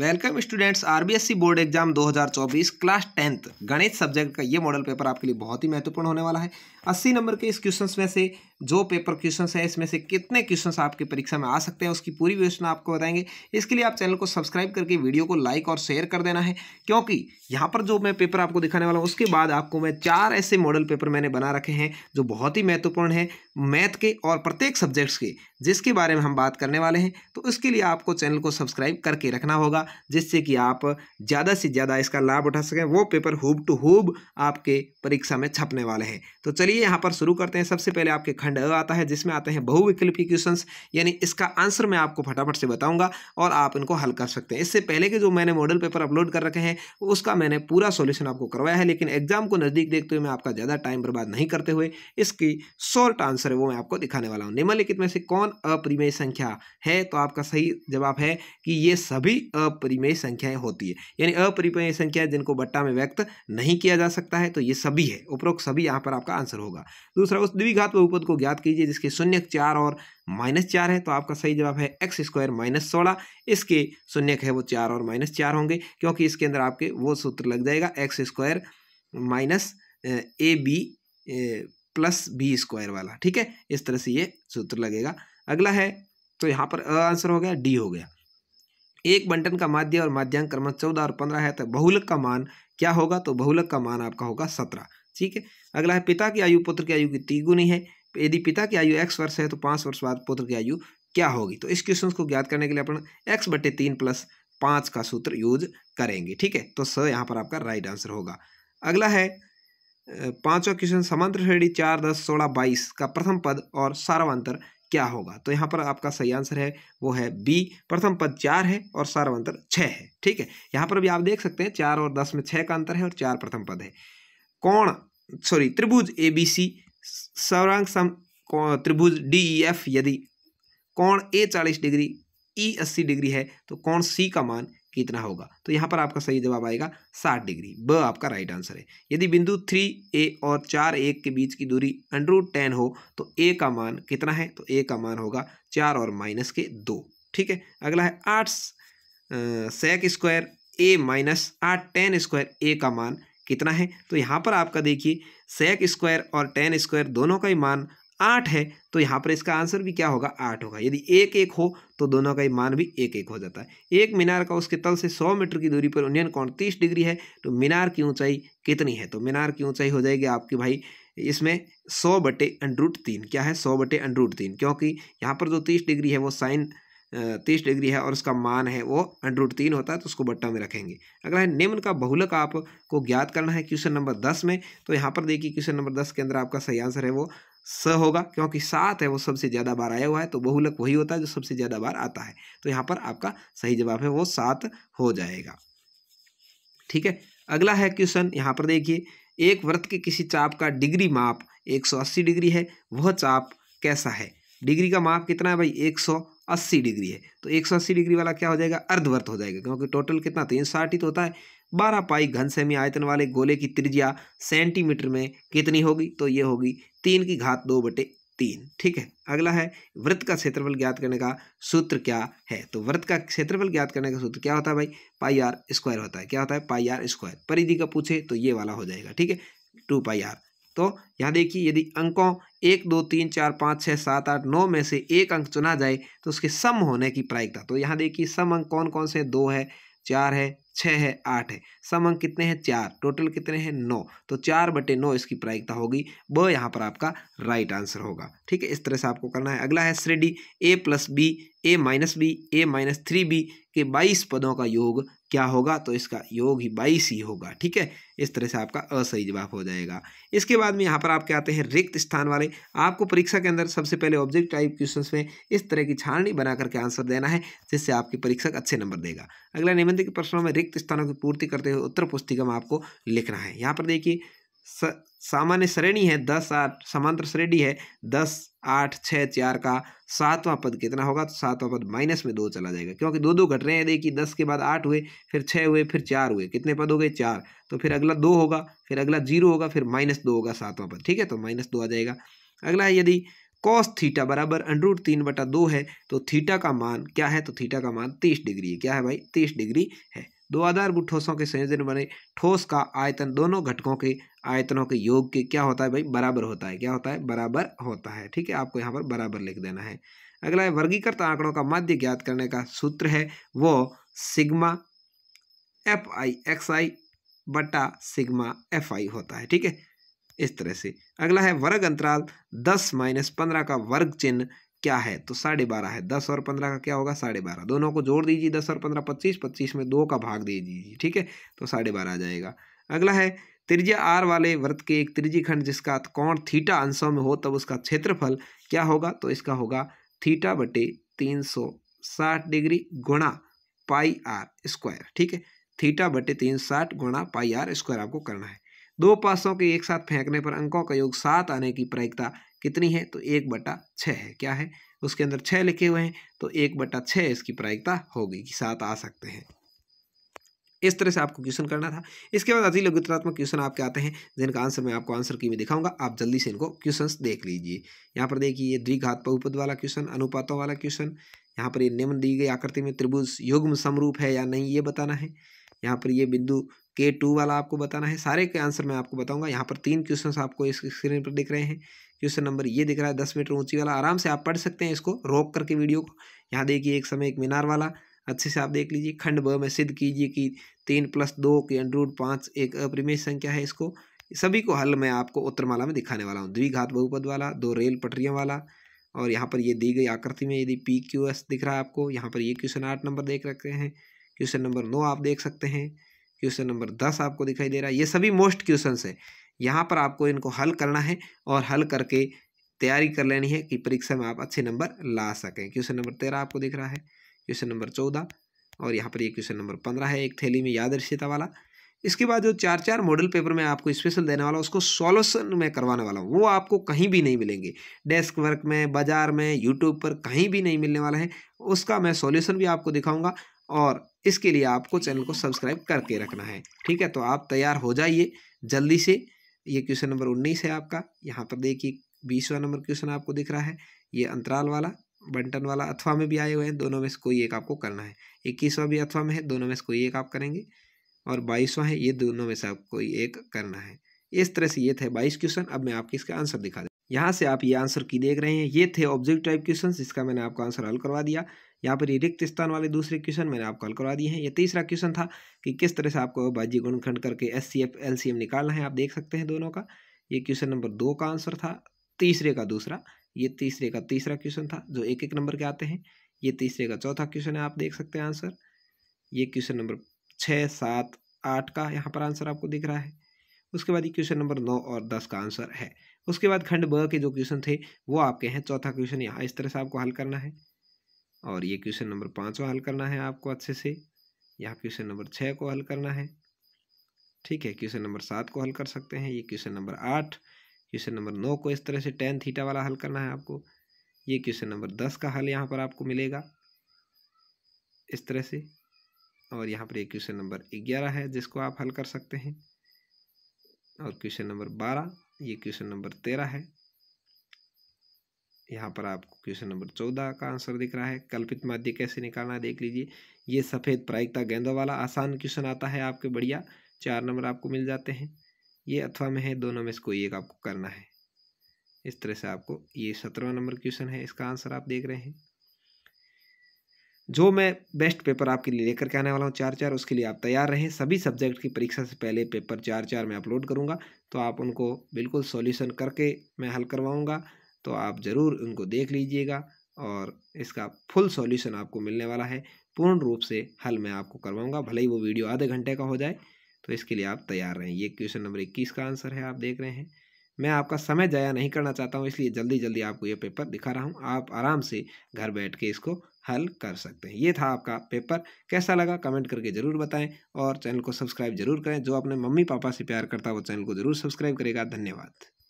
welcome students RBSC board exam 2024 class tenth गणित subject का ये मॉडल पेपर आपके लिए बहुत ही महत्वपूर्ण होने वाला है 80 नंबर के इस क्वेश्चंस में से जो पेपर क्वेश्चन हैं इसमें से कितने क्वेश्चन आपके परीक्षा में आ सकते हैं उसकी पूरी व्यवस्था आपको बताएंगे इसके लिए आप चैनल को सब्सक्राइब करके वीडियो को लाइक और शेयर कर देना है क्योंकि यहाँ पर जो मैं पेपर आपको दिखाने वाला हूँ उसके बाद आपको मैं चार ऐसे मॉडल पेपर मैंने बना रखे हैं जो बहुत ही महत्वपूर्ण है मैथ के और प्रत्येक सब्जेक्ट्स के जिसके बारे में हम बात करने वाले हैं तो इसके लिए आपको चैनल को सब्सक्राइब करके रखना होगा जिससे कि आप ज़्यादा से ज़्यादा इसका लाभ उठा सकें वो पेपर हुब टू हुब आपके परीक्षा में छपने वाले हैं तो चलिए यहाँ पर शुरू करते हैं सबसे पहले आपके खंड खंड अ आता है जिसमें आते हैं बहुविकल्पी क्वेश्चन यानी इसका आंसर मैं आपको फटाफट से बताऊंगा और आप इनको हल कर सकते हैं इससे पहले के जो मैंने मॉडल पेपर अपलोड कर रखे हैं उसका मैंने पूरा सोल्यूशन आपको करवाया है लेकिन एग्जाम को नज़दीक देखते हुए मैं आपका ज़्यादा टाइम बर्बाद नहीं करते हुए इसकी शॉर्ट आंसर है वो मैं आपको दिखाने वाला हूँ निम्नलिखित में से कौन अप्रिमेय संख्या है तो आपका सही जवाब है कि ये सभी अप्रिमेय संख्याएं होती है यानी अप्रिमेय संख्या जिनको बट्टा में व्यक्त नहीं किया जा सकता है तो ये सभी है उपरोक्त सभी यहाँ पर आपका आंसर होगा दूसरा उस द्विघात बहुपद को ज्ञात कीजिए जिसके शून्य चार और माइनस चार है तो आपका सही जवाब है एक्स स्क्वायर माइनस सोलह इसके शून्य है वो चार और माइनस चार होंगे क्योंकि इसके अंदर आपके वो सूत्र लग जाएगा x square minus a b plus b square वाला ठीक है इस तरह से ये सूत्र लगेगा अगला है तो यहाँ पर अ आंसर हो गया डी हो गया एक बंटन का माध्य और माध्यांक क्रमांक चौदह और पंद्रह है तो बहुलक का मान क्या होगा तो बहुलक का मान आपका होगा सत्रह ठीक है अगला है पिता की आयु पुत्र की आयु की तीगुनी है यदि पिता की आयु एक्स वर्ष है तो पाँच वर्ष बाद पुत्र की आयु क्या होगी तो इस क्वेश्चन को ज्ञात करने के लिए अपन एक्स बटे तीन प्लस पाँच का सूत्र यूज करेंगे ठीक है तो स यहाँ पर आपका राइट आंसर होगा अगला है पांचवा क्वेश्चन समांतर श्रेणी चार दस सोलह बाईस का प्रथम पद और सार्वांतर क्या होगा तो यहाँ पर आपका सही आंसर है वो है बी प्रथम पद चार है और सार्वंतर छः है ठीक है यहाँ पर भी आप देख सकते हैं चार और दस में छः का अंतर है और चार प्रथम पद है कौन सॉरी त्रिभुज ए बी सी सौरांग सम त्रिभुज डी ई एफ यदि कौन ए चालीस डिग्री ई e अस्सी डिग्री है तो कौन सी का मान कितना होगा तो यहाँ पर आपका सही जवाब आएगा साठ डिग्री ब आपका राइट आंसर है यदि बिंदु थ्री ए और चार ए के बीच की दूरी अंडरूट टेन हो तो ए का मान कितना है तो ए का मान होगा चार और माइनस के दो ठीक है अगला है आठ सेक स्क्वायर ए माइनस आठ टेन स्क्वायर ए का मान कितना है तो यहाँ पर आपका देखिए सेक स्क्वायर और टेन स्क्वायर दोनों का ही मान आठ है तो यहाँ पर इसका आंसर भी क्या होगा आठ होगा यदि एक एक हो तो दोनों का ही मान भी एक एक हो जाता है एक मीनार का उसके तल से सौ मीटर की दूरी पर उन्नयन कौन तीस डिग्री है तो मीनार की ऊंचाई कितनी है तो मीनार की ऊंचाई हो जाएगी आपकी भाई इसमें सौ बटे अंडरूट तीन क्या है सौ बटे अंडरूट तीन क्योंकि यहाँ पर जो तीस डिग्री है वो साइन तीस डिग्री है और उसका मान है वो अंडरूट तीन होता है तो उसको बट्टा में रखेंगे अगला है निम्न का बहुलक आपको ज्ञात करना है क्वेश्चन नंबर दस में तो यहाँ पर देखिए क्वेश्चन नंबर दस के अंदर आपका सही आंसर है वो स होगा क्योंकि सात है वो सबसे ज़्यादा बार आया हुआ है तो बहुलक वही होता है जो सबसे ज़्यादा बार आता है तो यहाँ पर आपका सही जवाब है वो सात हो जाएगा ठीक है अगला है क्वेश्चन यहाँ पर देखिए एक वृत्त के किसी चाप का डिग्री माप 180 डिग्री है वह चाप कैसा है डिग्री का माप कितना है भाई एक सौ अस्सी डिग्री है तो एक सौ अस्सी डिग्री वाला क्या हो जाएगा अर्धवर्त हो जाएगा क्योंकि टोटल कितना तीन तो साठ ही तो होता है बारह पाई घन सेमी आयतन वाले गोले की त्रिज्या सेंटीमीटर में कितनी होगी तो ये होगी तीन की घात दो बटे तीन ठीक है अगला है वृत्त का क्षेत्रफल ज्ञात करने का सूत्र क्या है तो वृत्त का क्षेत्रफल ज्ञात करने का सूत्र क्या होता है भाई पाई आर स्क्वायर होता है क्या होता है पाई आर स्क्वायर परिधि का पूछे तो ये वाला हो जाएगा ठीक है टू पाई आर तो यहाँ देखिए यदि अंकों एक दो तीन चार पाँच छः सात आठ नौ में से एक अंक चुना जाए तो उसके सम होने की प्रायिकता तो यहाँ देखिए सम अंक कौन कौन से दो है चार है छः है आठ है सम अंक कितने हैं चार टोटल कितने हैं नौ तो चार बटे नौ इसकी प्रायिकता होगी ब यहाँ पर आपका राइट आंसर होगा ठीक है इस तरह से आपको करना है अगला है श्रेडी a plus b a minus b a minus three b के 22 पदों का योग क्या होगा तो इसका योग ही 22 ही होगा ठीक है इस तरह से आपका असही जवाब हो जाएगा इसके बाद में यहाँ पर आपके आते हैं रिक्त स्थान वाले आपको परीक्षा के अंदर सबसे पहले ऑब्जेक्ट टाइप क्वेश्चन में इस तरह की छाननी बना करके आंसर देना है जिससे आपकी परीक्षक अच्छे नंबर देगा अगला निबंधित प्रश्नों में रिक्त स्थानों की पूर्ति करते हुए उत्तर पुस्तिका में आपको लिखना है यहाँ पर देखिए सामान्य श्रेणी है दस आठ समांतर श्रेणी है दस आठ छः चार का सातवां पद कितना होगा तो सातवां पद माइनस में दो चला जाएगा क्योंकि दो दो घट रहे हैं देखिए दस के बाद आठ हुए फिर छः हुए फिर चार हुए कितने पद हो गए चार तो फिर अगला दो होगा फिर अगला जीरो होगा फिर माइनस दो होगा सातवां पद ठीक है तो माइनस दो आ जाएगा अगला है यदि कॉस थीटा बराबर अंडरूट तीन बटा दो है तो थीटा का मान क्या है तो थीटा का मान तीस डिग्री है क्या है भाई तीस डिग्री है दो आधारभूत ठोसों के संयोजन बने ठोस का आयतन दोनों घटकों के आयतनों के योग के क्या होता है भाई बराबर होता है क्या होता है बराबर होता है ठीक है आपको यहाँ पर बराबर लिख देना है अगला है वर्गीकृत आंकड़ों का माध्य ज्ञात करने का सूत्र है वो sigma f i x i बटा सिग्मा एफ आई होता है ठीक है इस तरह से अगला है वर्ग अंतराल दस माइनस पंद्रह का वर्ग चिन्ह क्या है तो साढ़े बारह है दस और पंद्रह का क्या होगा साढ़े बारह दोनों को जोड़ दीजिए दस और पंद्रह पच्चीस पच्चीस में दो का भाग दे दीजिए ठीक है तो साढ़े बारह आ जाएगा अगला है त्रिज्या आर वाले वृत्त के एक त्रिजी खंड जिसका कोण थीटा अंशों में हो तब उसका क्षेत्रफल क्या होगा तो इसका होगा थीटा बटे तीन सौ साठ डिग्री गुणा पाई आर स्क्वायर ठीक है थीटा बटे तीन साठ गुणा पाई आर स्क्वायर आपको करना है दो पासों के एक साथ फेंकने पर अंकों का योग सात आने की प्रायिकता कितनी है तो एक बटा छः है क्या है उसके अंदर छः लिखे हुए हैं तो एक बटा छः इसकी प्रायिकता होगी कि सात आ सकते हैं इस तरह से आपको क्वेश्चन करना था इसके बाद अति लघुतरात्मक क्वेश्चन आपके आते हैं जिनका आंसर मैं आपको आंसर की में दिखाऊंगा आप जल्दी से इनको क्वेश्चन देख लीजिए यहाँ पर देखिए ये द्विघात बहुपद वाला क्वेश्चन अनुपातों वाला क्वेश्चन यहाँ पर ये निम्न दी गई आकृति में त्रिभुज युग्म समरूप है या नहीं ये बताना है यहाँ पर ये बिंदु के टू वाला आपको बताना है सारे के आंसर मैं आपको बताऊंगा यहाँ पर तीन क्वेश्चंस आपको इस स्क्रीन पर दिख रहे हैं क्वेश्चन नंबर ये दिख रहा है दस मीटर ऊंची वाला आराम से आप पढ़ सकते हैं इसको रोक करके वीडियो को यहाँ देखिए एक समय एक मीनार वाला अच्छे से आप देख लीजिए खंड ब में सिद्ध कीजिए कि तीन प्लस दो के अंडरूट पाँच एक अप्रिमेय संख्या है इसको सभी को हल मैं आपको उत्तरमाला में दिखाने वाला हूँ द्विघात बहुपद वाला दो रेल पटरियाँ वाला और यहाँ पर ये दी गई आकृति में यदि पी क्यू एस दिख रहा है आपको यहाँ पर ये क्वेश्चन आठ नंबर देख रखते हैं क्वेश्चन नंबर नौ आप देख सकते हैं क्वेश्चन नंबर दस आपको दिखाई दे रहा है ये सभी मोस्ट क्वेश्चन है यहाँ पर आपको इनको हल करना है और हल करके तैयारी कर लेनी है कि परीक्षा में आप अच्छे नंबर ला सकें क्वेश्चन नंबर तेरह आपको दिख रहा है क्वेश्चन नंबर चौदह और यहाँ पर ये क्वेश्चन नंबर पंद्रह है एक थैली में याद रिश्ता वाला इसके बाद जो चार चार मॉडल पेपर में आपको स्पेशल देने वाला उसको सॉल्यूशन में करवाने वाला हूँ वो आपको कहीं भी नहीं मिलेंगे डेस्क वर्क में बाजार में यूट्यूब पर कहीं भी नहीं मिलने वाला है उसका मैं सॉल्यूशन भी आपको दिखाऊंगा और इसके लिए आपको चैनल को सब्सक्राइब करके रखना है ठीक है तो आप तैयार हो जाइए जल्दी से ये क्वेश्चन नंबर उन्नीस है आपका यहाँ पर देखिए बीसवा नंबर क्वेश्चन आपको दिख रहा है ये अंतराल वाला बंटन वाला अथवा में भी आए हुए हैं दोनों में से कोई एक आपको करना है इक्कीसवा भी अथवा में है दोनों में से कोई एक आप करेंगे और बाईसवा है ये दोनों में से आपको कोई एक करना है इस तरह से ये थे बाईस क्वेश्चन अब मैं आपके इसका आंसर दिखा दें यहाँ से आप ये आंसर की देख रहे हैं ये थे ऑब्जेक्ट टाइप क्वेश्चन जिसका मैंने आपको आंसर हल करवा दिया यहाँ पर ये रिक्त स्थान वाले दूसरे क्वेश्चन मैंने आपको हल करवा दिए हैं ये तीसरा क्वेश्चन था कि किस तरह से आपको गुण गुणखंड करके S C F L C M निकालना है आप देख सकते हैं दोनों का ये क्वेश्चन नंबर दो का आंसर था तीसरे का दूसरा ये तीसरे का तीसरा क्वेश्चन था जो एक एक नंबर के आते हैं ये तीसरे का चौथा क्वेश्चन है आप देख सकते हैं आंसर ये क्वेश्चन नंबर छः सात आठ का यहाँ पर आंसर आपको दिख रहा है उसके बाद ये क्वेश्चन नंबर नौ और दस का आंसर है उसके बाद खंड ब के जो क्वेश्चन थे वो आपके हैं चौथा क्वेश्चन यहाँ इस तरह से आपको हल करना है और ये क्वेश्चन नंबर पाँचवा हल करना है आपको अच्छे से यहाँ क्वेश्चन नंबर छः को हल करना है ठीक है क्वेश्चन नंबर सात को हल कर सकते हैं ये क्वेश्चन नंबर आठ क्वेश्चन नंबर नौ को इस तरह से टेन थीटा वाला हल करना है आपको ये क्वेश्चन नंबर दस का हल यहाँ पर आपको मिलेगा इस तरह से और यहाँ पर एक क्वेश्चन नंबर ग्यारह है जिसको आप हल कर सकते हैं और क्वेश्चन नंबर बारह ये क्वेश्चन नंबर तेरह है यहाँ पर आपको क्वेश्चन नंबर चौदह का आंसर दिख रहा है कल्पित माध्य कैसे निकालना है देख लीजिए ये सफ़ेद प्रायिकता गेंदों वाला आसान क्वेश्चन आता है आपके बढ़िया चार नंबर आपको मिल जाते हैं ये अथवा में है दोनों में से कोई एक आपको करना है इस तरह से आपको ये सत्रहवा नंबर क्वेश्चन है इसका आंसर आप देख रहे हैं जो मैं बेस्ट पेपर आपके लिए लेकर के आने वाला हूँ चार चार उसके लिए आप तैयार रहें सभी सब्जेक्ट की परीक्षा से पहले पेपर चार चार मैं अपलोड करूँगा तो आप उनको बिल्कुल सॉल्यूशन करके मैं हल करवाऊँगा तो आप ज़रूर उनको देख लीजिएगा और इसका फुल सॉल्यूशन आपको मिलने वाला है पूर्ण रूप से हल मैं आपको करवाऊँगा भले ही वो वीडियो आधे घंटे का हो जाए तो इसके लिए आप तैयार रहें ये क्वेश्चन नंबर इक्कीस का आंसर है आप देख रहे हैं मैं आपका समय ज़ाया नहीं करना चाहता हूँ इसलिए जल्दी जल्दी आपको ये पेपर दिखा रहा हूँ आप आराम से घर बैठ के इसको हल कर सकते हैं ये था आपका पेपर कैसा लगा कमेंट करके ज़रूर बताएं और चैनल को सब्सक्राइब जरूर करें जो अपने मम्मी पापा से प्यार करता है वो चैनल को ज़रूर सब्सक्राइब करेगा धन्यवाद